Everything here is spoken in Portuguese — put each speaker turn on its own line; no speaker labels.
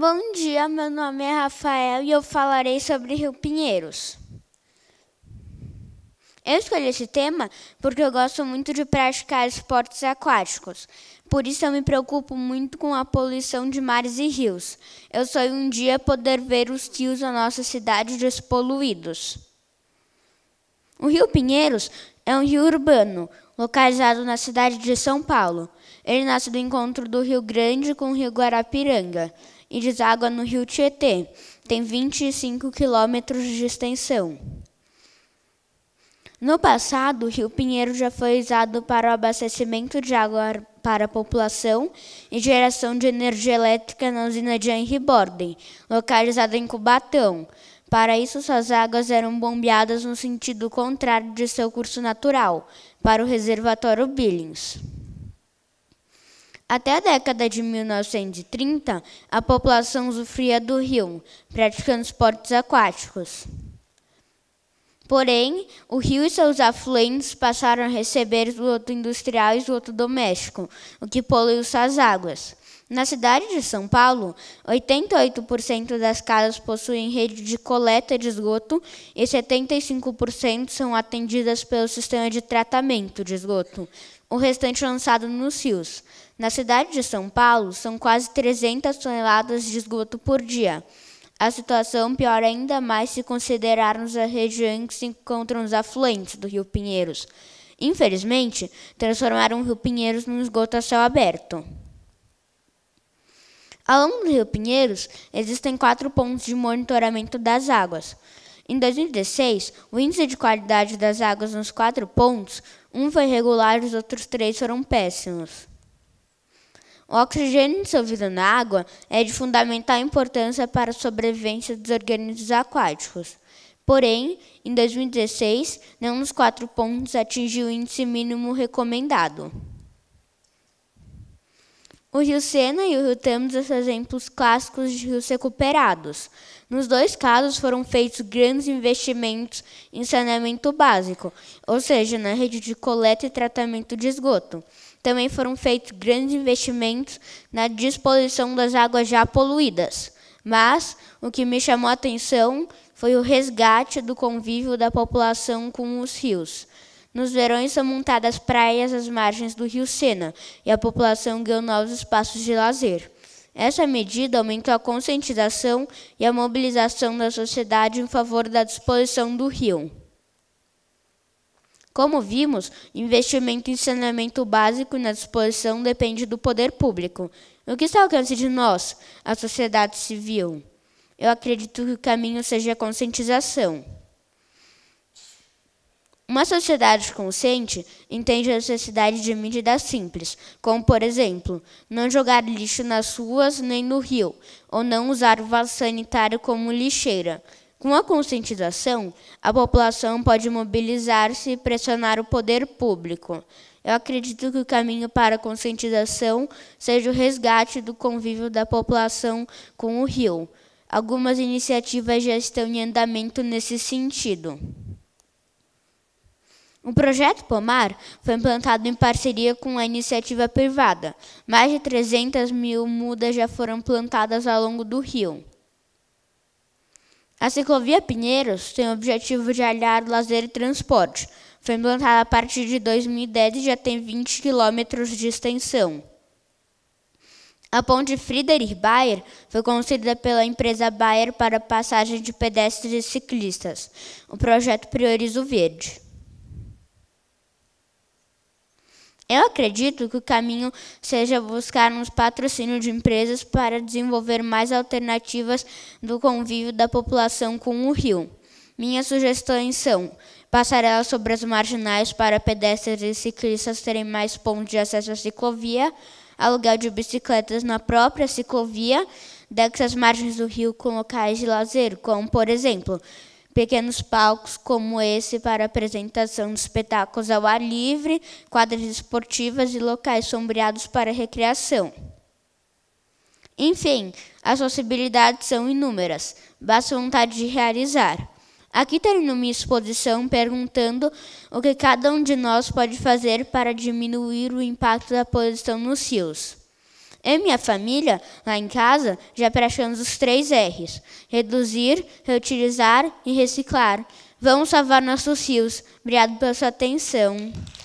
Bom dia, meu nome é Rafael e eu falarei sobre Rio Pinheiros. Eu escolhi esse tema porque eu gosto muito de praticar esportes aquáticos. Por isso eu me preocupo muito com a poluição de mares e rios. Eu sonho um dia poder ver os rios da nossa cidade despoluídos. O Rio Pinheiros é um rio urbano, localizado na cidade de São Paulo. Ele nasce do encontro do Rio Grande com o Rio Guarapiranga e deságua no Rio Tietê. Tem 25 quilômetros de extensão. No passado, o Rio Pinheiro já foi usado para o abastecimento de água para a população e geração de energia elétrica na usina de Henry Borden, localizada em Cubatão. Para isso, suas águas eram bombeadas no sentido contrário de seu curso natural, para o reservatório Billings. Até a década de 1930, a população usufruía do rio, praticando esportes aquáticos. Porém, o rio e seus afluentes passaram a receber esgoto industrial e esgoto doméstico, o que polui suas águas. Na cidade de São Paulo, 88% das casas possuem rede de coleta de esgoto e 75% são atendidas pelo sistema de tratamento de esgoto, o restante lançado nos rios. Na cidade de São Paulo, são quase 300 toneladas de esgoto por dia. A situação piora ainda mais se considerarmos a região em que se encontram os afluentes do Rio Pinheiros. Infelizmente, transformaram o Rio Pinheiros num esgoto a céu aberto. Ao longo do Rio Pinheiros, existem quatro pontos de monitoramento das águas. Em 2016, o índice de qualidade das águas nos quatro pontos, um foi regular e os outros três foram péssimos. O oxigênio dissolvido na água é de fundamental importância para a sobrevivência dos organismos aquáticos. Porém, em 2016, nenhum dos quatro pontos atingiu o índice mínimo recomendado. O rio Sena e o rio Tâmisa são exemplos clássicos de rios recuperados. Nos dois casos foram feitos grandes investimentos em saneamento básico, ou seja, na rede de coleta e tratamento de esgoto. Também foram feitos grandes investimentos na disposição das águas já poluídas. Mas o que me chamou a atenção foi o resgate do convívio da população com os rios. Nos verões são montadas praias às margens do rio Sena e a população ganha novos espaços de lazer. Essa medida aumentou a conscientização e a mobilização da sociedade em favor da disposição do rio. Como vimos, investimento em saneamento básico e na disposição depende do poder público. O que está ao alcance de nós, a sociedade civil? Eu acredito que o caminho seja a conscientização. Uma sociedade consciente entende a necessidade de medidas simples, como, por exemplo, não jogar lixo nas ruas nem no rio, ou não usar o vaso sanitário como lixeira. Com a conscientização, a população pode mobilizar-se e pressionar o poder público. Eu acredito que o caminho para a conscientização seja o resgate do convívio da população com o rio. Algumas iniciativas já estão em andamento nesse sentido. O projeto Pomar foi implantado em parceria com a iniciativa privada. Mais de 300 mil mudas já foram plantadas ao longo do rio. A ciclovia Pinheiros tem o objetivo de aliar lazer e transporte. Foi implantada a partir de 2010 e já tem 20 quilômetros de extensão. A ponte Friedrich Bayer foi construída pela empresa Bayer para passagem de pedestres e ciclistas. O projeto prioriza o verde. Eu acredito que o caminho seja buscar uns patrocínios de empresas para desenvolver mais alternativas do convívio da população com o rio. Minhas sugestões são passarelas sobre as marginais para pedestres e ciclistas terem mais pontos de acesso à ciclovia, aluguel de bicicletas na própria ciclovia, decks às margens do rio com locais de lazer, como, por exemplo, pequenos palcos como esse para apresentação de espetáculos ao ar livre, quadras esportivas e locais sombreados para recreação. Enfim, as possibilidades são inúmeras, basta vontade de realizar. Aqui termino minha exposição perguntando o que cada um de nós pode fazer para diminuir o impacto da poluição nos rios e minha família, lá em casa, já praticamos os três R's: reduzir, reutilizar e reciclar. Vamos salvar nossos rios. Obrigado pela sua atenção.